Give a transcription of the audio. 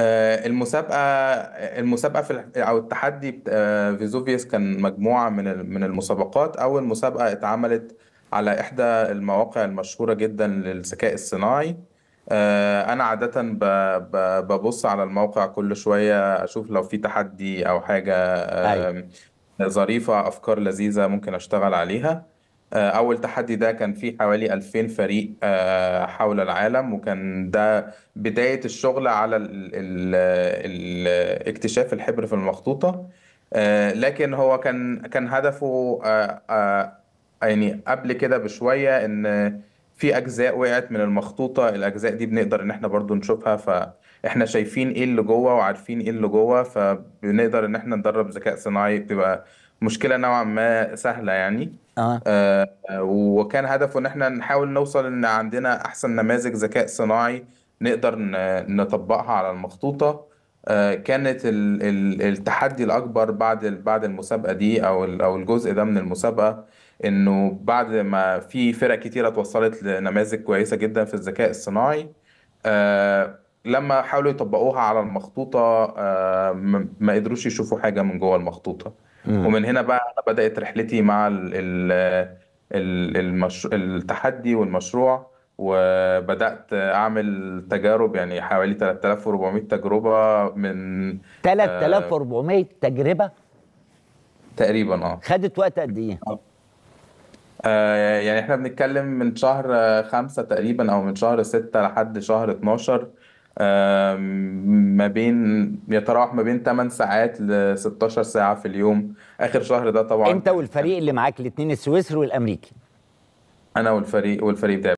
آه، المسابقه المسابقه في او التحدي آه، فيزوفيوس كان مجموعه من من المسابقات اول مسابقه اتعملت على احدى المواقع المشهوره جدا للذكاء الصناعي آه، انا عاده ببص على الموقع كل شويه اشوف لو في تحدي او حاجه أيوة. ظريفه افكار لذيذه ممكن اشتغل عليها آه، أول تحدي ده كان فيه حوالي 2000 فريق آه، حول العالم وكان ده بداية الشغل على اكتشاف الحبر في المخطوطة آه، لكن هو كان كان هدفه يعني قبل كده بشوية إن في اجزاء وقعت من المخطوطه الاجزاء دي بنقدر ان احنا برضو نشوفها فاحنا شايفين ايه اللي جوه وعارفين ايه اللي جوه فبنقدر ان احنا ندرب ذكاء صناعي بتبقى مشكله نوعا ما سهله يعني آه. آه وكان هدفه ان احنا نحاول نوصل ان عندنا احسن نماذج ذكاء صناعي نقدر نطبقها على المخطوطه آه، كانت التحدي الاكبر بعد بعد المسابقه دي او او الجزء ده من المسابقه انه بعد ما في فرق كتيره توصلت لنماذج كويسه جدا في الذكاء الصناعي آه، لما حاولوا يطبقوها على المخطوطه آه، ما قدروش يشوفوا حاجه من جوه المخطوطه ومن هنا بقى بدات رحلتي مع ال ال المشروع التحدي والمشروع وبدأت أعمل تجارب يعني حوالي 3400 تجربة من 3400 تجربة تقريبا اه خدت وقت قد ايه؟ آه، يعني احنا بنتكلم من شهر خمسة تقريبا او من شهر ستة لحد شهر 12 ما بين يتراوح ما بين 8 ساعات ل 16 ساعة في اليوم اخر شهر ده طبعا انت والفريق اللي معاك الاثنين السويسري والامريكي انا والفريق والفريق بتاعي